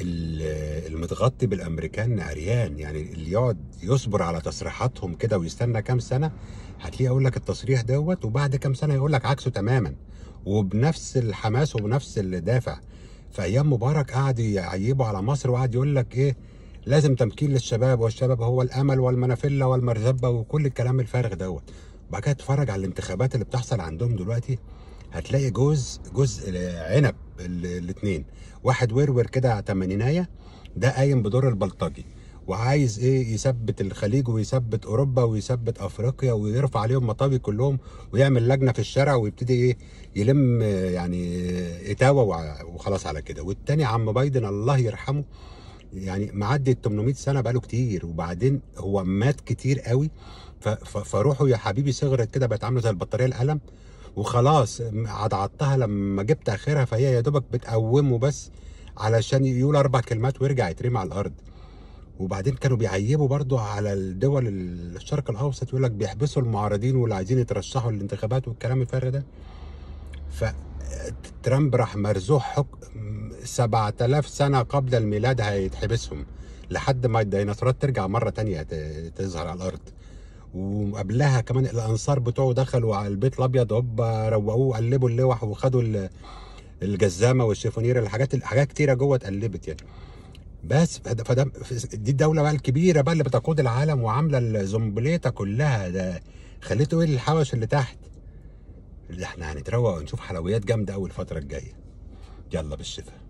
المتغطي بالامريكان عريان يعني اللي يقعد يصبر على تصريحاتهم كده ويستنى كام سنه هتلاقيه يقول لك التصريح دوت وبعد كام سنه يقول لك عكسه تماما وبنفس الحماس وبنفس الدافع فايام مبارك قعد يعيبه على مصر وقعد يقول لك ايه لازم تمكين للشباب والشباب هو الامل والمنافله والمرزبه وكل الكلام الفارغ دوت وبعد كده اتفرج على الانتخابات اللي بتحصل عندهم دلوقتي هتلاقي جزء جزء عنب الاثنين واحد ورور كده على تمانينايه ده قايم بدور البلطجي وعايز ايه يثبت الخليج ويثبت اوروبا ويثبت افريقيا ويرفع عليهم مطابي كلهم ويعمل لجنه في الشارع ويبتدي ايه يلم يعني اتاوه وخلاص على كده والتاني عم بايدن الله يرحمه يعني معدي ال 800 سنه بقاله كتير وبعدين هو مات كتير قوي فروحه يا حبيبي صغرت كده بقت عامله زي البطاريه القلم وخلاص عضعضتها لما جبت اخرها فهي يا دوبك بتقومه بس علشان يقول اربع كلمات ويرجع يترمي على الارض وبعدين كانوا بيعيبوا برضو على الدول الشرق الاوسط يقول لك بيحبسوا المعارضين واللي عايزين يترشحوا للانتخابات والكلام الفارغ ده فترامب راح مرزوح حكم 7000 سنه قبل الميلاد هيتحبسهم لحد ما الديناصورات ترجع مره تانية تظهر على الارض وقبلها كمان الانصار بتوعه دخلوا على البيت الابيض هوب روقوه قلبوا اللوح وخدوا الجزامه والشيفونير الحاجات حاجات كتيره جوه اتقلبت يعني بس فده دي الدوله بقى الكبيره بقى اللي بتقود العالم وعامله الزومبليتا كلها ده خليته ايه الحوش اللي تحت اللي احنا هنتروق ونشوف حلويات جامده قوي الفتره الجايه يلا بالشفاء